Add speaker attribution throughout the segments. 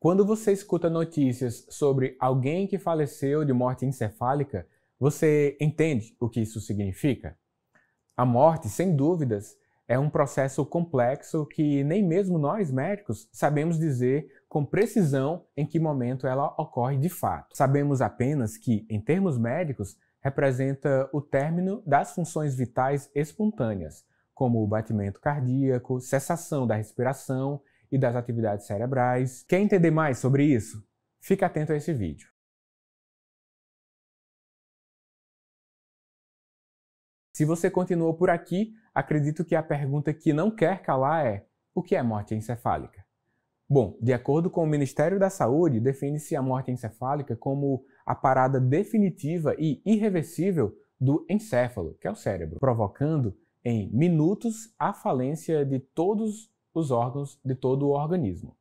Speaker 1: Quando você escuta notícias sobre alguém que faleceu de morte encefálica, você entende o que isso significa? A morte, sem dúvidas, é um processo complexo que nem mesmo nós médicos sabemos dizer com precisão em que momento ela ocorre de fato. Sabemos apenas que, em termos médicos, representa o término das funções vitais espontâneas, como o batimento cardíaco, cessação da respiração e das atividades cerebrais. Quer entender mais sobre isso? Fique atento a esse vídeo. Se você continuou por aqui, acredito que a pergunta que não quer calar é: o que é morte encefálica? Bom, de acordo com o Ministério da Saúde, define-se a morte encefálica como a parada definitiva e irreversível do encéfalo, que é o cérebro, provocando em minutos a falência de todos os órgãos de todo o organismo.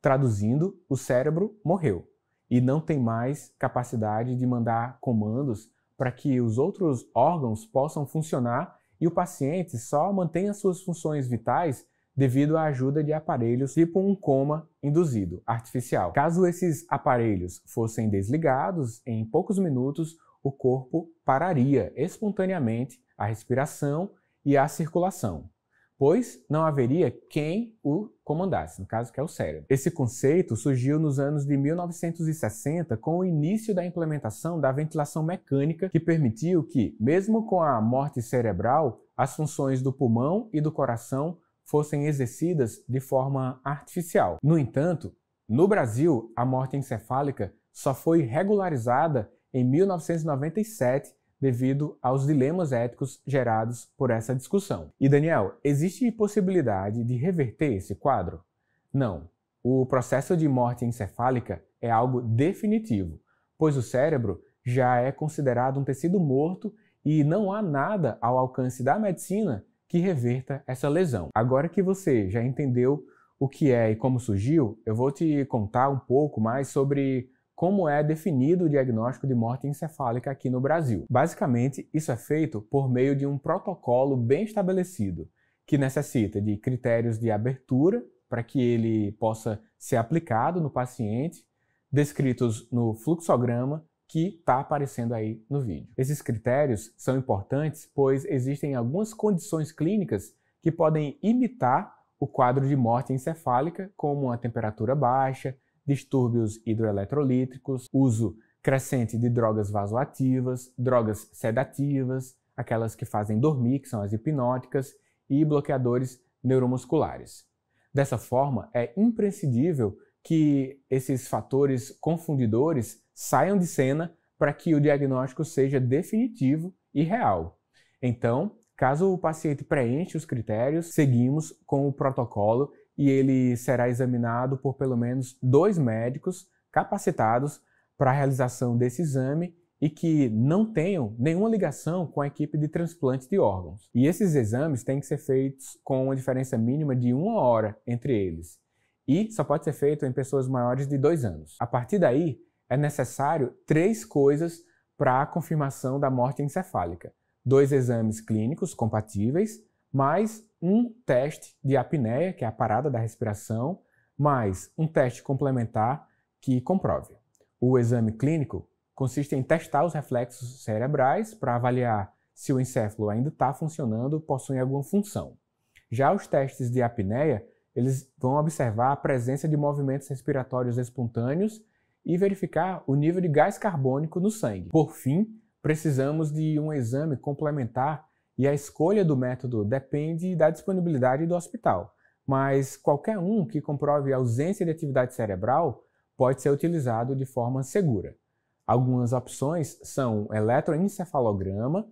Speaker 1: Traduzindo, o cérebro morreu e não tem mais capacidade de mandar comandos para que os outros órgãos possam funcionar e o paciente só mantém as suas funções vitais devido à ajuda de aparelhos tipo um coma induzido artificial. Caso esses aparelhos fossem desligados, em poucos minutos o corpo pararia espontaneamente a respiração e a circulação pois não haveria quem o comandasse, no caso que é o cérebro. Esse conceito surgiu nos anos de 1960 com o início da implementação da ventilação mecânica, que permitiu que, mesmo com a morte cerebral, as funções do pulmão e do coração fossem exercidas de forma artificial. No entanto, no Brasil, a morte encefálica só foi regularizada em 1997 devido aos dilemas éticos gerados por essa discussão. E Daniel, existe possibilidade de reverter esse quadro? Não. O processo de morte encefálica é algo definitivo, pois o cérebro já é considerado um tecido morto e não há nada ao alcance da medicina que reverta essa lesão. Agora que você já entendeu o que é e como surgiu, eu vou te contar um pouco mais sobre como é definido o diagnóstico de morte encefálica aqui no Brasil. Basicamente, isso é feito por meio de um protocolo bem estabelecido, que necessita de critérios de abertura para que ele possa ser aplicado no paciente, descritos no fluxograma que está aparecendo aí no vídeo. Esses critérios são importantes pois existem algumas condições clínicas que podem imitar o quadro de morte encefálica, como a temperatura baixa, distúrbios hidroeletrolíticos, uso crescente de drogas vasoativas, drogas sedativas, aquelas que fazem dormir, que são as hipnóticas, e bloqueadores neuromusculares. Dessa forma, é imprescindível que esses fatores confundidores saiam de cena para que o diagnóstico seja definitivo e real. Então, Caso o paciente preencha os critérios, seguimos com o protocolo e ele será examinado por pelo menos dois médicos capacitados para a realização desse exame e que não tenham nenhuma ligação com a equipe de transplante de órgãos. E esses exames têm que ser feitos com uma diferença mínima de uma hora entre eles. E só pode ser feito em pessoas maiores de dois anos. A partir daí, é necessário três coisas para a confirmação da morte encefálica dois exames clínicos compatíveis, mais um teste de apneia, que é a parada da respiração, mais um teste complementar que comprove. O exame clínico consiste em testar os reflexos cerebrais para avaliar se o encéfalo ainda está funcionando, possui alguma função. Já os testes de apneia, eles vão observar a presença de movimentos respiratórios espontâneos e verificar o nível de gás carbônico no sangue. Por fim, precisamos de um exame complementar e a escolha do método depende da disponibilidade do hospital, mas qualquer um que comprove ausência de atividade cerebral pode ser utilizado de forma segura. Algumas opções são o eletroencefalograma,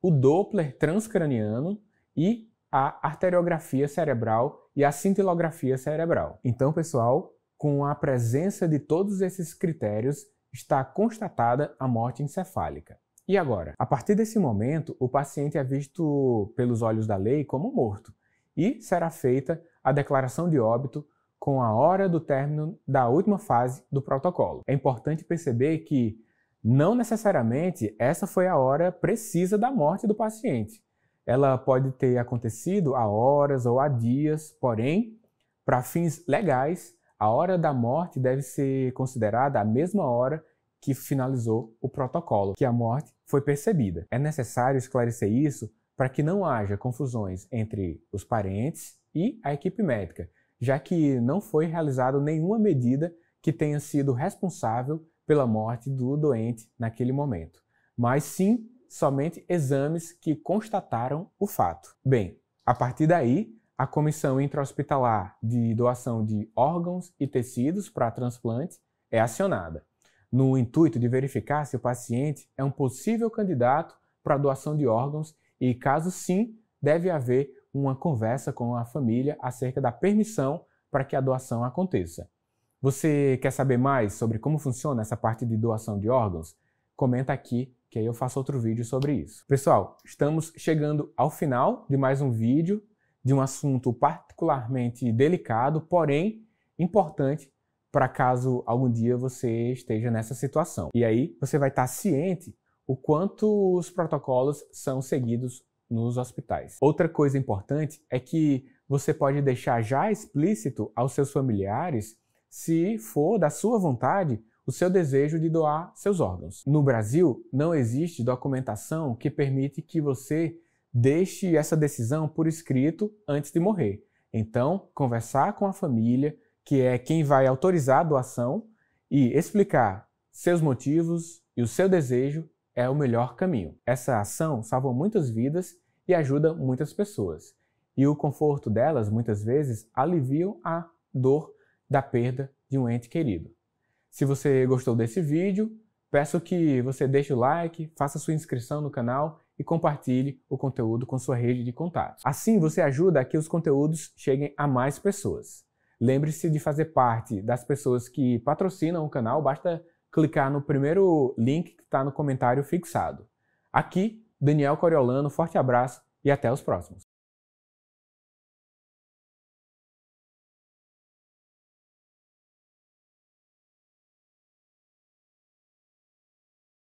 Speaker 1: o Doppler transcraniano e a arteriografia cerebral e a cintilografia cerebral. Então, pessoal, com a presença de todos esses critérios, está constatada a morte encefálica. E agora? A partir desse momento, o paciente é visto pelos olhos da lei como morto e será feita a declaração de óbito com a hora do término da última fase do protocolo. É importante perceber que não necessariamente essa foi a hora precisa da morte do paciente. Ela pode ter acontecido a horas ou a dias, porém, para fins legais, a hora da morte deve ser considerada a mesma hora que finalizou o protocolo, que a morte foi percebida. É necessário esclarecer isso para que não haja confusões entre os parentes e a equipe médica, já que não foi realizada nenhuma medida que tenha sido responsável pela morte do doente naquele momento, mas sim somente exames que constataram o fato. Bem, a partir daí, a comissão intra-hospitalar de doação de órgãos e tecidos para transplante é acionada no intuito de verificar se o paciente é um possível candidato para a doação de órgãos e, caso sim, deve haver uma conversa com a família acerca da permissão para que a doação aconteça. Você quer saber mais sobre como funciona essa parte de doação de órgãos? Comenta aqui que aí eu faço outro vídeo sobre isso. Pessoal, estamos chegando ao final de mais um vídeo de um assunto particularmente delicado, porém importante para caso algum dia você esteja nessa situação. E aí você vai estar tá ciente o quanto os protocolos são seguidos nos hospitais. Outra coisa importante é que você pode deixar já explícito aos seus familiares, se for da sua vontade, o seu desejo de doar seus órgãos. No Brasil, não existe documentação que permite que você deixe essa decisão por escrito antes de morrer. Então, conversar com a família, que é quem vai autorizar a doação e explicar seus motivos e o seu desejo é o melhor caminho. Essa ação salva muitas vidas e ajuda muitas pessoas. E o conforto delas, muitas vezes, alivia a dor da perda de um ente querido. Se você gostou desse vídeo, peço que você deixe o like, faça sua inscrição no canal e compartilhe o conteúdo com sua rede de contatos. Assim você ajuda a que os conteúdos cheguem a mais pessoas. Lembre-se de fazer parte das pessoas que patrocinam o canal, basta clicar no primeiro link que está no comentário fixado. Aqui, Daniel Coriolano, forte abraço e até os próximos.